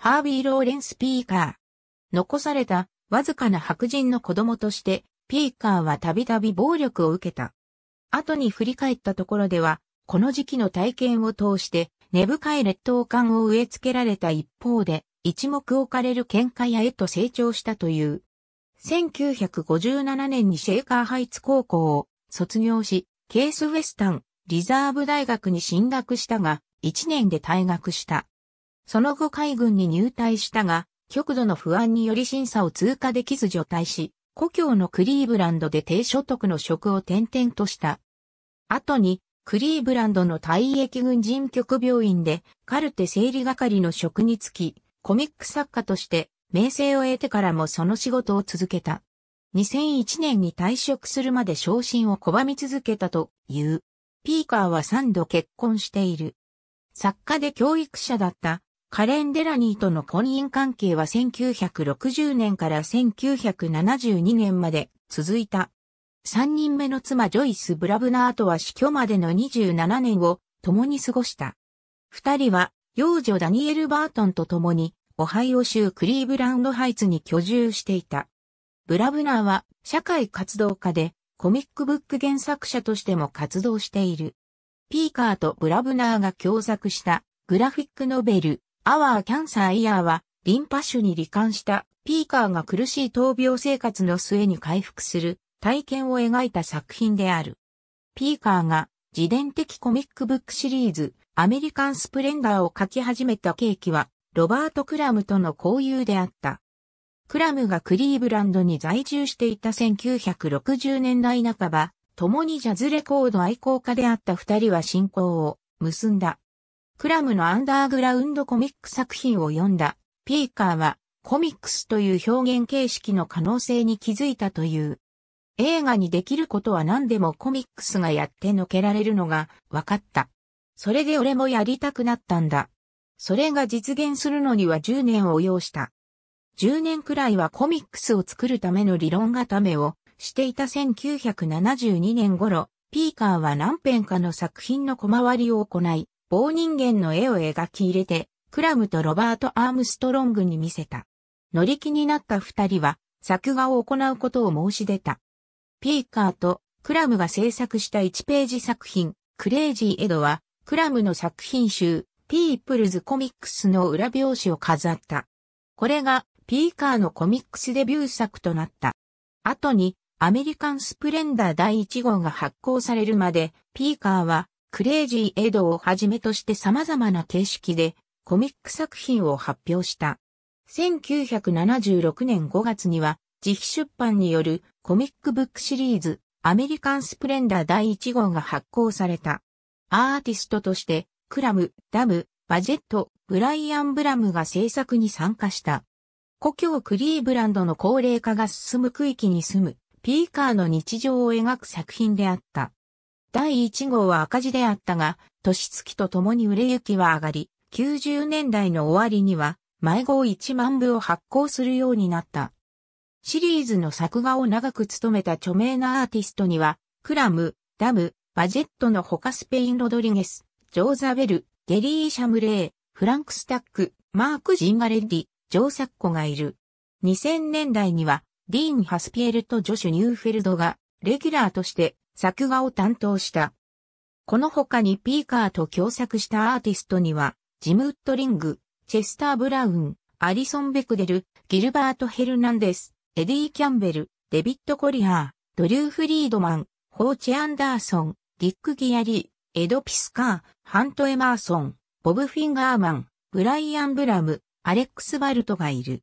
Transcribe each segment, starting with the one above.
ハービー・ローレンス・ピーカー。残されたわずかな白人の子供として、ピーカーはたびたび暴力を受けた。後に振り返ったところでは、この時期の体験を通して、根深い劣等感を植え付けられた一方で、一目置かれる喧嘩屋へと成長したという。1957年にシェイカーハイツ高校を卒業し、ケースウェスタン、リザーブ大学に進学したが、1年で退学した。その後海軍に入隊したが、極度の不安により審査を通過できず除隊し、故郷のクリーブランドで低所得の職を転々とした。後に、クリーブランドの退役軍人局病院で、カルテ整理係の職に就き、コミック作家として、名声を得てからもその仕事を続けた。2001年に退職するまで昇進を拒み続けたという。ピーカーは3度結婚している。作家で教育者だったカレン・デラニーとの婚姻関係は1960年から1972年まで続いた。3人目の妻ジョイス・ブラブナーとは死去までの27年を共に過ごした。二人は幼女ダニエル・バートンと共にオハイオ州クリーブランドハイツに居住していた。ブラブナーは社会活動家でコミックブック原作者としても活動している。ピーカーとブラブナーが共作したグラフィックノベルアワーキャンサーイヤーは、リンパ腫に罹患したピーカーが苦しい闘病生活の末に回復する体験を描いた作品である。ピーカーが自伝的コミックブックシリーズアメリカンスプレンダーを書き始めた契機はロバート・クラムとの交友であった。クラムがクリーブランドに在住していた1960年代半ば、共にジャズレコード愛好家であった二人は信仰を結んだ。クラムのアンダーグラウンドコミック作品を読んだ、ピーカーはコミックスという表現形式の可能性に気づいたという。映画にできることは何でもコミックスがやってのけられるのが分かった。それで俺もやりたくなったんだ。それが実現するのには10年を要した。10年くらいはコミックスを作るための理論固めをしていた1972年頃、ピーカーは何編かの作品の小回りを行い、棒人間の絵を描き入れて、クラムとロバート・アームストロングに見せた。乗り気になった二人は、作画を行うことを申し出た。ピーカーとクラムが制作した1ページ作品、クレイジー・エドは、クラムの作品集、ピープルズ・コミックスの裏表紙を飾った。これが、ピーカーのコミックスデビュー作となった。後に、アメリカン・スプレンダー第1号が発行されるまで、ピーカーは、クレイジーエドをはじめとして様々な形式でコミック作品を発表した。1976年5月には自費出版によるコミックブックシリーズアメリカンスプレンダー第1号が発行された。アーティストとしてクラム、ダム、バジェット、ブライアン・ブラムが制作に参加した。故郷クリーブランドの高齢化が進む区域に住むピーカーの日常を描く作品であった。第1号は赤字であったが、年月とともに売れ行きは上がり、90年代の終わりには、毎号1万部を発行するようになった。シリーズの作画を長く務めた著名なアーティストには、クラム、ダム、バジェットの他スペイン・ロドリゲス、ジョーザ・ベル、ゲリー・シャムレー、フランク・スタック、マーク・ジンガレッリ、ジョー・サッコがいる。2000年代には、ディーン・ハスピエルとジョシュ・ニューフェルドが、レギュラーとして作画を担当した。この他にピーカーと共作したアーティストには、ジム・ウッドリング、チェスター・ブラウン、アリソン・ベクデル、ギルバート・ヘルナンデス、エディ・キャンベル、デビッド・コリアー、ドリュー・フリードマン、ホーチ・アンダーソン、ディック・ギアリー、エド・ピスカー、ハント・エマーソン、ボブ・フィンガーマン、ブライアン・ブラム、アレックス・バルトがいる。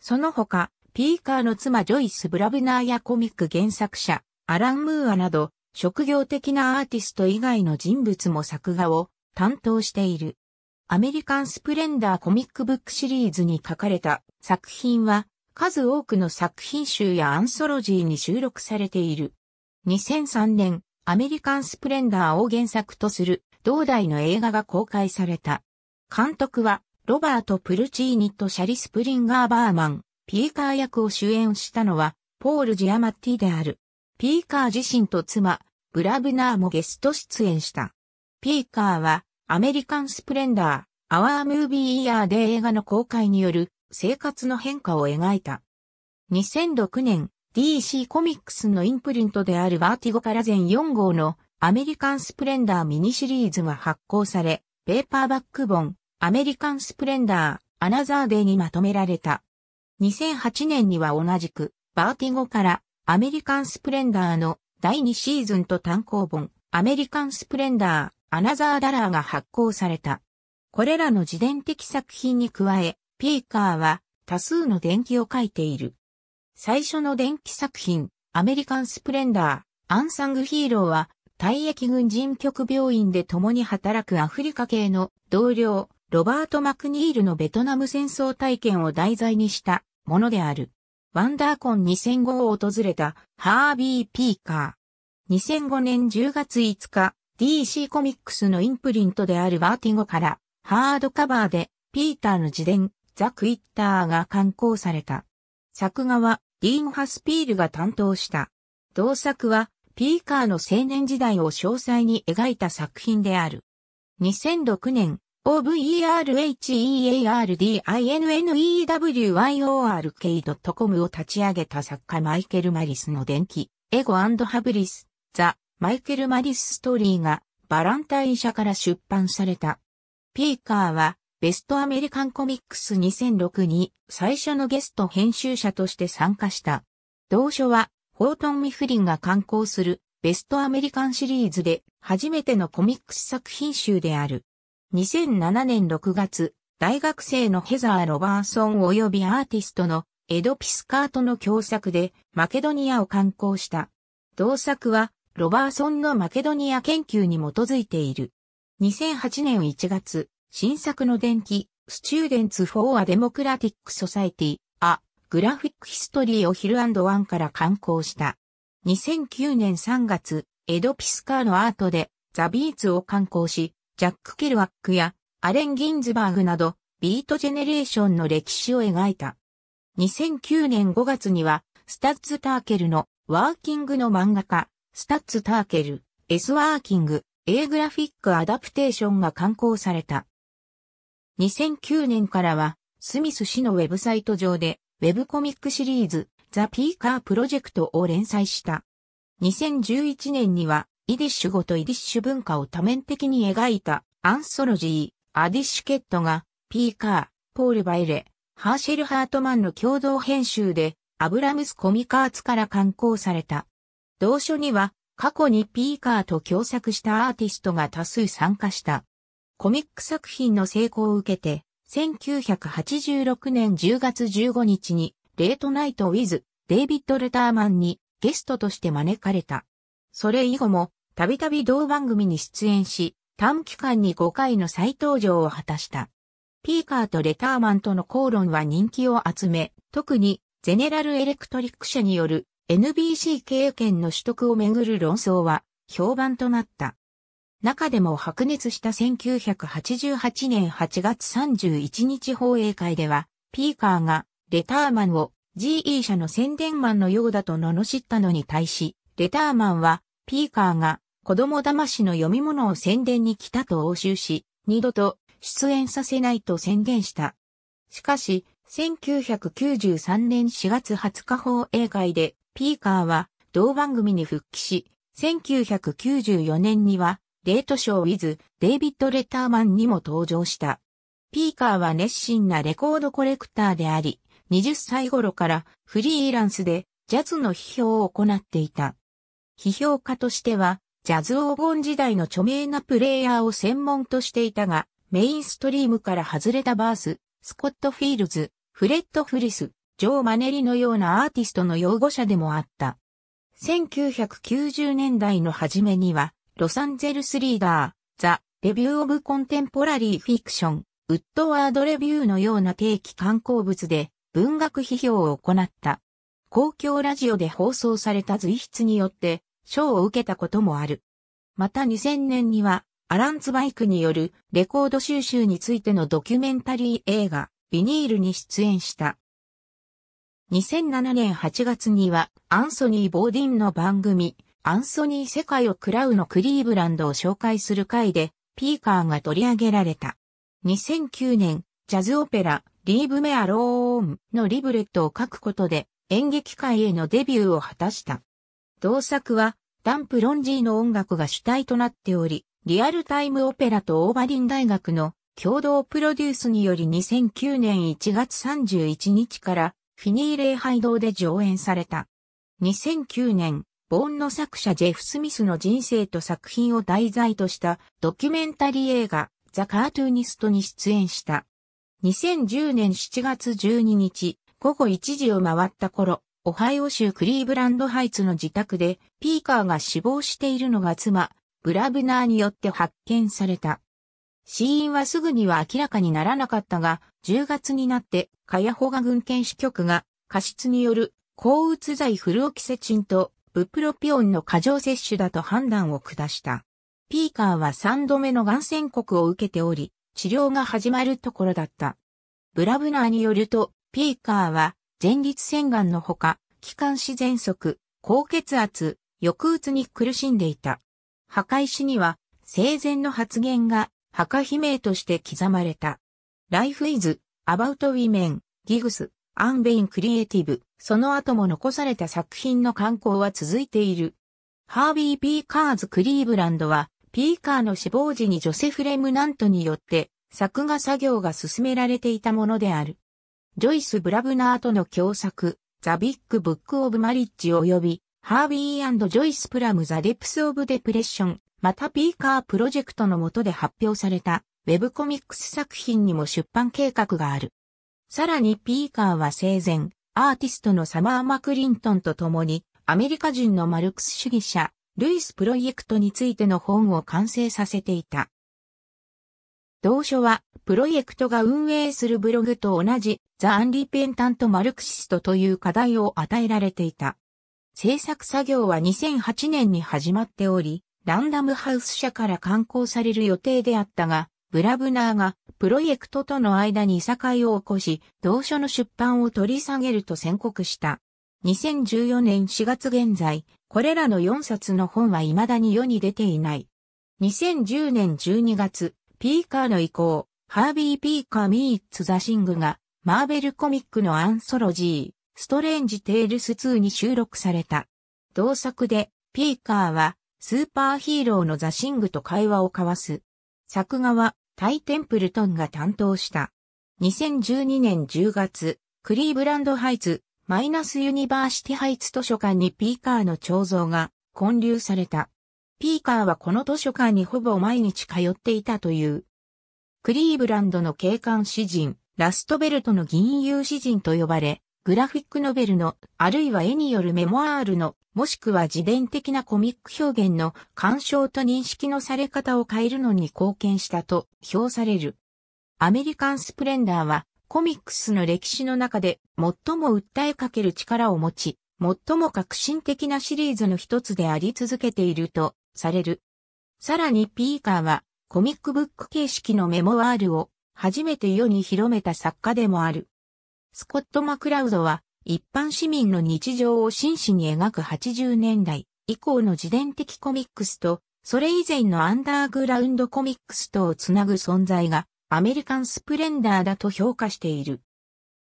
その他、ピーカーの妻ジョイス・ブラブナーやコミック原作者、アラン・ムーアなど、職業的なアーティスト以外の人物も作画を担当している。アメリカンスプレンダーコミックブックシリーズに書かれた作品は数多くの作品集やアンソロジーに収録されている。2003年、アメリカンスプレンダーを原作とする同代の映画が公開された。監督はロバート・プルチーニとシャリ・スプリンガー・バーマン、ピーカー役を主演したのはポール・ジアマッティである。ピーカー自身と妻、ブラブナーもゲスト出演した。ピーカーは、アメリカンスプレンダー、アワームービーイヤーで映画の公開による生活の変化を描いた。2006年、DC コミックスのインプリントであるバーティゴから全4号のアメリカンスプレンダーミニシリーズが発行され、ペーパーバック本、アメリカンスプレンダー、アナザーデーにまとめられた。2008年には同じく、バーティゴからアメリカンスプレンダーの第2シーズンと単行本、アメリカンスプレンダー、アナザーダラーが発行された。これらの自伝的作品に加え、ピーカーは多数の伝記を書いている。最初の伝記作品、アメリカンスプレンダー、アンサングヒーローは、退役軍人局病院で共に働くアフリカ系の同僚、ロバート・マクニールのベトナム戦争体験を題材にしたものである。ワンダーコン2005を訪れたハービー・ピーカー。2005年10月5日、DC コミックスのインプリントであるバーティゴからハードカバーでピーターの自伝ザ・クイッターが刊行された。作画はディーン・ハスピールが担当した。同作はピーカーの青年時代を詳細に描いた作品である。2006年、overheardinewyork.com を立ち上げた作家マイケル・マリスの伝記、エゴハブリス、ザ・マイケル・マリス・ストーリーがバランタイン社から出版された。ピーカーは、ベストアメリカンコミックス2006に最初のゲスト編集者として参加した。同書は、ホートン・ミフリンが刊行するベストアメリカンシリーズで初めてのコミックス作品集である。2007年6月、大学生のヘザー・ロバーソン及びアーティストのエド・ピスカートの共作でマケドニアを観光した。同作はロバーソンのマケドニア研究に基づいている。2008年1月、新作の電気、スチューデンツ・フォー・ア・デモクラティック・ソサイティ、ア・グラフィック・ヒストリーをヒルワンから観光した。2009年3月、エド・ピスカーのアートでザ・ビーツを観光し、ジャック・ケルワックやアレン・ギンズバーグなど、ビートジェネレーションの歴史を描いた。2009年5月には、スタッツ・ターケルのワーキングの漫画家、スタッツ・ターケル、エス・ワーキング、A グラフィック・アダプテーションが刊行された。2009年からは、スミス氏のウェブサイト上で、ウェブコミックシリーズ、ザ・ピーカー・プロジェクトを連載した。2011年には、イディッシュ語とイディッシュ文化を多面的に描いたアンソロジー、アディッシュケットが、ピーカー、ポール・バイレ、ハーシェル・ハートマンの共同編集で、アブラムス・コミカーツから刊行された。同書には、過去にピーカーと共作したアーティストが多数参加した。コミック作品の成功を受けて、1986年10月15日に、レートナイト・ウィズ、デイビッド・レターマンにゲストとして招かれた。それ以後も、たびたび同番組に出演し、短期間に5回の再登場を果たした。ピーカーとレターマンとの口論は人気を集め、特にゼネラルエレクトリック社による NBC 経営権の取得をめぐる論争は評判となった。中でも白熱した1988年8月31日放映会では、ピーカーがレターマンを GE 社の宣伝マンのようだと罵ったのに対し、デターマンは、ピーカーが子供騙しの読み物を宣伝に来たと応酬し、二度と出演させないと宣言した。しかし、1993年4月20日放映会で、ピーカーは同番組に復帰し、1994年には、デートショーウィズ、デイビッド・レターマンにも登場した。ピーカーは熱心なレコードコレクターであり、20歳頃からフリーランスでジャズの批評を行っていた。批評家としては、ジャズ黄金時代の著名なプレイヤーを専門としていたが、メインストリームから外れたバース、スコット・フィールズ、フレッド・フリス、ジョー・マネリのようなアーティストの擁護者でもあった。1990年代の初めには、ロサンゼルスリーダー、ザ・レビュー・オブ・コンテンポラリー・フィクション、ウッドワード・レビューのような定期観光物で文学批評を行った。公共ラジオで放送された随筆によって、賞を受けたこともある。また2000年には、アラン・ツバイクによるレコード収集についてのドキュメンタリー映画、ビニールに出演した。2007年8月には、アンソニー・ボーディンの番組、アンソニー・世界を喰らうのクリーブランドを紹介する回で、ピーカーが取り上げられた。2009年、ジャズオペラ、リーブ・メア・ローンのリブレットを書くことで、演劇界へのデビューを果たした。同作は、ダン・プロンジーの音楽が主体となっており、リアルタイムオペラとオーバリン大学の共同プロデュースにより2009年1月31日からフィニー礼拝堂で上演された。2009年、ボーンの作者ジェフ・スミスの人生と作品を題材としたドキュメンタリー映画ザ・カートゥーニストに出演した。2010年7月12日、午後1時を回った頃、オハイオ州クリーブランドハイツの自宅で、ピーカーが死亡しているのが妻、ブラブナーによって発見された。死因はすぐには明らかにならなかったが、10月になって、カヤホガ軍検視局が、過失による、抗うつ剤フルオキセチンと、ブプロピオンの過剰摂取だと判断を下した。ピーカーは3度目のがん宣告を受けており、治療が始まるところだった。ブラブナーによると、ピーカーは前立腺がんのほか、気管支喘息、高血圧、抑うつに苦しんでいた。墓石には、生前の発言が、墓碑名として刻まれた。Life is, About Women, Gigs, and Being Creative、その後も残された作品の刊行は続いている。ハービー・ピーカーズ・クリーブランドは、ピーカーの死亡時にジョセフ・レムナントによって、作画作業が進められていたものである。ジョイス・ブラブナーとの共作、ザ・ビッグ・ブック・オブ・マリッジ及び、ハービージョイス・プラム・ザ・デプス・オブ・デプレッション、またピーカープロジェクトの下で発表された、ウェブコミックス作品にも出版計画がある。さらにピーカーは生前、アーティストのサマー・マクリントンと共に、アメリカ人のマルクス主義者、ルイス・プロジェクトについての本を完成させていた。同書は、プロジェクトが運営するブログと同じ、ザ・アンリペンタント・マルクシストという課題を与えられていた。制作作業は2008年に始まっており、ランダムハウス社から刊行される予定であったが、ブラブナーがプロジェクトとの間にいさかいを起こし、同書の出版を取り下げると宣告した。2014年4月現在、これらの4冊の本は未だに世に出ていない。2010年12月、ピーカーの意向、ハービー・ピーカー・ミー・ツ・ザ・シングが、マーベルコミックのアンソロジー、ストレンジ・テールス2に収録された。同作で、ピーカーは、スーパーヒーローのザ・シングと会話を交わす。作画は、タイ・テンプルトンが担当した。2012年10月、クリーブランドハイツ、マイナスユニバーシティハイツ図書館にピーカーの彫像が建立された。ピーカーはこの図書館にほぼ毎日通っていたという。クリーブランドの警官詩人、ラストベルトの銀融詩人と呼ばれ、グラフィックノベルの、あるいは絵によるメモアールの、もしくは自伝的なコミック表現の鑑賞と認識のされ方を変えるのに貢献したと評される。アメリカンスプレンダーはコミックスの歴史の中で最も訴えかける力を持ち、最も革新的なシリーズの一つであり続けているとされる。さらにピーカーはコミックブック形式のメモワールを初めて世に広めた作家でもある。スコット・マクラウドは一般市民の日常を真摯に描く80年代以降の自伝的コミックスとそれ以前のアンダーグラウンドコミックスとをつなぐ存在がアメリカンスプレンダーだと評価している。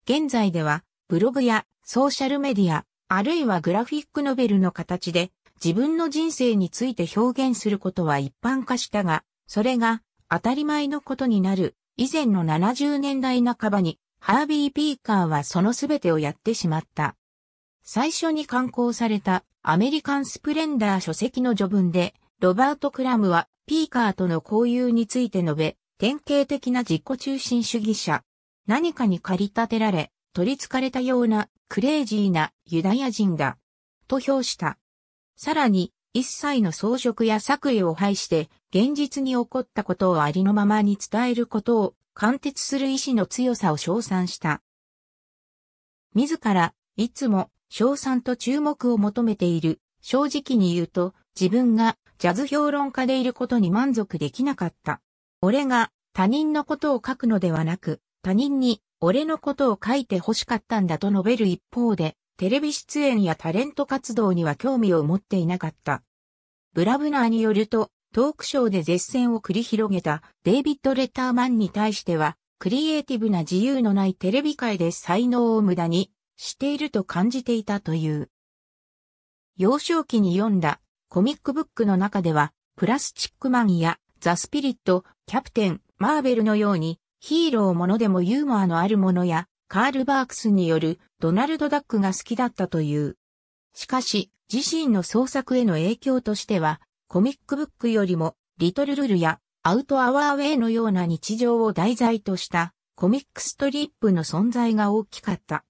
現在ではブログやソーシャルメディア、あるいはグラフィックノベルの形で自分の人生について表現することは一般化したが、それが当たり前のことになる以前の70年代半ばにハービー・ピーカーはその全てをやってしまった。最初に刊行されたアメリカン・スプレンダー書籍の序文で、ロバート・クラムはピーカーとの交友について述べ、典型的な自己中心主義者。何かに駆り立てられ、取り憑かれたようなクレイジーなユダヤ人だ。と評した。さらに、一切の装飾や作為を排して、現実に起こったことをありのままに伝えることを、貫徹する意志の強さを称賛した。自ら、いつも、称賛と注目を求めている。正直に言うと、自分がジャズ評論家でいることに満足できなかった。俺が他人のことを書くのではなく、他人に俺のことを書いて欲しかったんだと述べる一方で、テレビ出演やタレント活動には興味を持っていなかった。ブラブナーによると、トークショーで絶戦を繰り広げたデイビッド・レッターマンに対しては、クリエイティブな自由のないテレビ界で才能を無駄にしていると感じていたという。幼少期に読んだコミックブックの中では、プラスチックマンやザ・スピリット、キャプテン、マーベルのようにヒーローものでもユーモアのあるものやカール・バークスによるドナルド・ダックが好きだったという。しかし、自身の創作への影響としては、コミックブックよりも、リトル・ルルやアウト・アワー・ウェイのような日常を題材としたコミックストリップの存在が大きかった。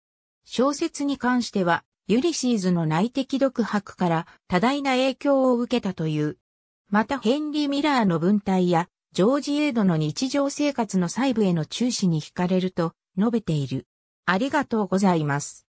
小説に関しては、ユリシーズの内的独白から多大な影響を受けたという。またヘンリー・ミラーの文体やジョージ・エイドの日常生活の細部への注視に惹かれると述べている。ありがとうございます。